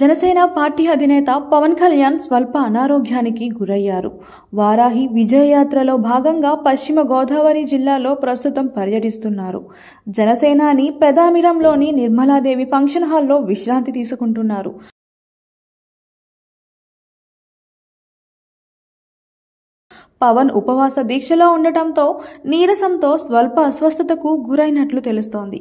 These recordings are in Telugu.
జనసేన పార్టీ అధినేత పవన్ కళ్యాణ్ స్వల్ప అనారోగ్యానికి గురయ్యారు వారాహి విజయయాత్రలో భాగంగా పశ్చిమ గోదావరి జిల్లాలో ప్రస్తుతం పర్యటిస్తున్నారు జనసేనాని పెదామిలంలోని నిర్మలాదేవి ఫంక్షన్ హాల్లో విశ్రాంతి తీసుకుంటున్నారు పవన్ ఉపవాస దీక్షలో ఉండటంతో నీరసంతో స్వల్ప అస్వస్థతకు గురైనట్లు తెలుస్తోంది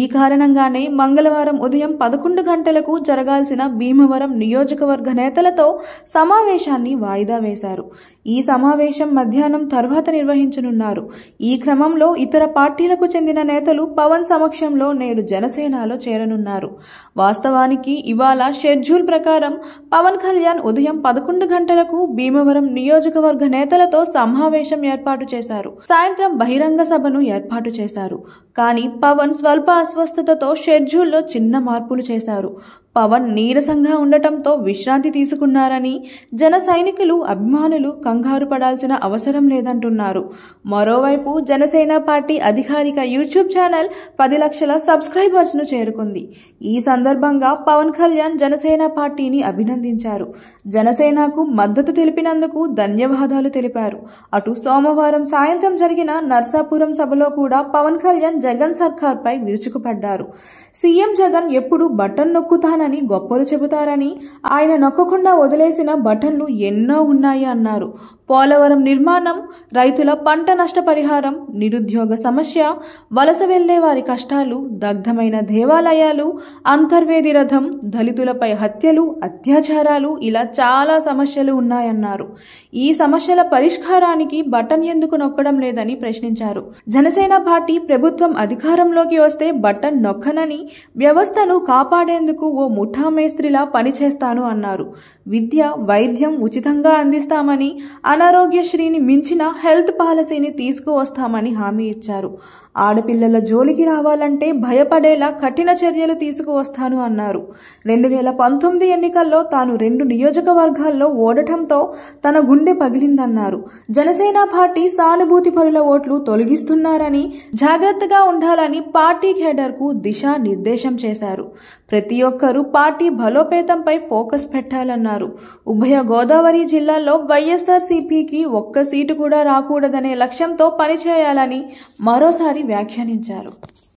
ఈ కారణంగానే మంగళవారం ఉదయం పదకొండు గంటలకు జరగాల్సిన భీమవరం నియోజకవర్గ నేతలతో సమావేశాన్ని వాయిదా వేశారు ఈ సమావేశం మధ్యాహ్నం తర్వాత నిర్వహించనున్నారు ఈ క్రమంలో ఇతర పార్టీలకు చెందిన నేతలు పవన్ సమక్షంలో నేడు జనసేనలో చేరనున్నారు వాస్తవానికి ఇవాళ షెడ్యూల్ ప్రకారం పవన్ కళ్యాణ్ ఉదయం పదకొండు గంటలకు భీమవరం నియోజకవర్గ నేతల నేతలతో సమావేశం ఏర్పాటు చేశారు సాయంత్రం బహిరంగ సభను ఏర్పాటు చేశారు కానీ పవన్ స్వల్ప అస్వస్థతతో షెడ్యూల్లో చిన్న మార్పులు చేశారు పవన్ నీరసంగా ఉండటంతో విశ్రాంతి తీసుకున్నారని జన సైనికులు అభిమానులు కంగారు పడాల్సిన అవసరం లేదంటున్నారు మరోవైపు జనసేన పార్టీ అధికారిక యూట్యూబ్ ఛానల్ పది లక్షల సబ్స్క్రైబర్స్ను చేరుకుంది ఈ సందర్భంగా పవన్ కళ్యాణ్ జనసేన పార్టీని అభినందించారు జనసేనకు మద్దతు తెలిపినందుకు ధన్యవాదాలు తెలిపారు అటు సోమవారం సాయంత్రం జరిగిన నర్సాపురం సభలో కూడా పవన్ కళ్యాణ్ జగన్ సర్కార్పై విరుచుకుపడ్డారు సీఎం జగన్ ఎప్పుడు బటన్ నొక్కుతాను చేస్తానని గొప్పలు చెబుతారని ఆయన నొక్కకుండా వదిలేసిన బటన్లు ఎన్నో ఉన్నాయి అన్నారు పోలవరం నిర్మాణం రైతుల పంట నష్టపరిహారం నిరుద్యోగ సమస్య వలస వెళ్లే వారి కష్టాలు దగ్ధమైన దేవాలయాలు అంతర్వేది రథం దళితులపై హత్యలు అత్యాచారాలు ఇలా చాలా సమస్యలు ఉన్నాయన్నారు ఈ సమస్యల పరిష్కారానికి బటన్ ఎందుకు నొక్కడం లేదని ప్రశ్నించారు జనసేన పార్టీ ప్రభుత్వం అధికారంలోకి వస్తే బటన్ నొక్కనని వ్యవస్థను కాపాడేందుకు ఓ ముఠామేస్త్రిలా పనిచేస్తాను అన్నారు విద్య వైద్యం ఉచితంగా అందిస్తామని అనారోగ్యశ్రీని మించిన హెల్త్ పాలసీని తీసుకువస్తామని హామీ ఇచ్చారు ఆడపిల్లల జోలికి రావాలంటే భయపడేలా కఠిన చర్యలు తీసుకువస్తాను అన్నారు రెండు వేల పంతొమ్మిది ఎన్నికల్లో తాను రెండు నియోజకవర్గాల్లో ఓడటంతో తన గుండె పగిలిందన్నారు జనసేన పార్టీ సానుభూతి పరుల ఓట్లు తొలగిస్తున్నారని జాగ్రత్తగా ఉండాలని పార్టీ కేడర్కు దిశా నిర్దేశం చేశారు ప్రతి ఒక్కరూ వారు పార్టీ బలోపేతంపై ఫోకస్ పెట్టాలన్నారు ఉభయ గోదావరి జిల్లాల్లో సిపికి ఒక్క సీటు కూడా రాకూడదనే లక్ష్యంతో పనిచేయాలని మరోసారి వ్యాఖ్యానించారు